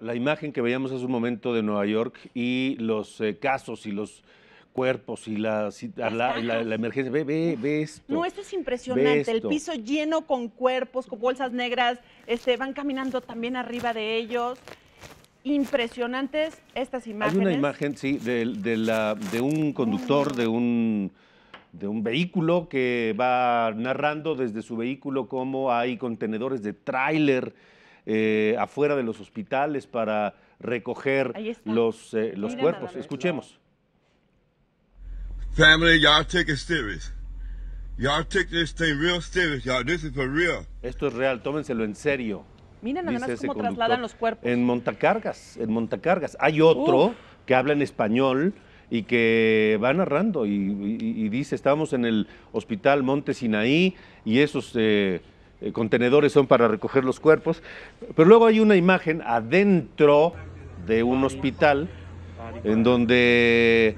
la imagen que veíamos hace un momento de Nueva York y los eh, casos y los cuerpos y la, emergencia. Ve, ve, esto. No, esto es impresionante. El piso lleno con cuerpos, con bolsas negras. Este, van caminando también arriba de ellos. Impresionantes estas imágenes. una imagen, sí, de, la, de un conductor, de un de un vehículo que va narrando desde su vehículo cómo hay contenedores de tráiler eh, afuera de los hospitales para recoger los, eh, los cuerpos. Escuchemos. take this thing real This is for real. Esto es real, tómenselo en serio. Miren además cómo trasladan los cuerpos. En montacargas, en montacargas. Hay otro que habla en español y que va narrando y, dice, estamos en el hospital Monte Sinaí y esos... Eh, eh, contenedores son para recoger los cuerpos, pero luego hay una imagen adentro de un hospital en donde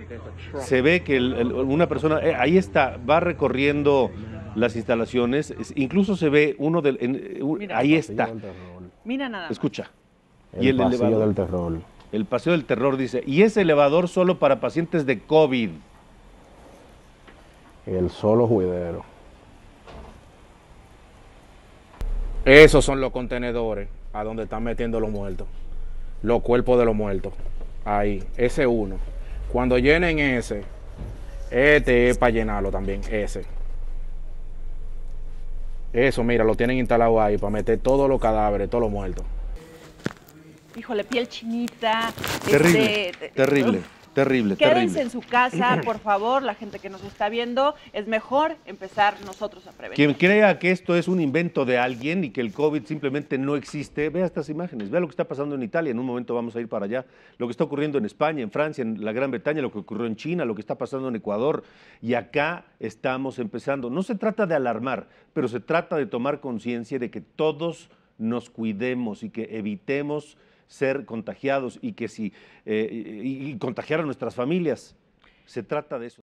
se ve que una persona, eh, ahí está, va recorriendo las instalaciones, incluso se ve uno del, eh, ahí está. Mira nada. Escucha. El paseo del terror. El paseo del terror dice, y ese elevador solo para pacientes de COVID. El solo juidero. Esos son los contenedores a donde están metiendo los muertos, los cuerpos de los muertos. Ahí, ese uno. Cuando llenen ese, este es para llenarlo también, ese. Eso, mira, lo tienen instalado ahí para meter todos los cadáveres, todos los muertos. Híjole, piel chinita. Terrible. Este, terrible. Terrible, Quédense en su casa, por favor, la gente que nos está viendo, es mejor empezar nosotros a prevenir. Quien crea que esto es un invento de alguien y que el COVID simplemente no existe, vea estas imágenes, vea lo que está pasando en Italia, en un momento vamos a ir para allá, lo que está ocurriendo en España, en Francia, en la Gran Bretaña, lo que ocurrió en China, lo que está pasando en Ecuador, y acá estamos empezando. No se trata de alarmar, pero se trata de tomar conciencia de que todos nos cuidemos y que evitemos ser contagiados y que si eh, y, y contagiar a nuestras familias. Se trata de eso.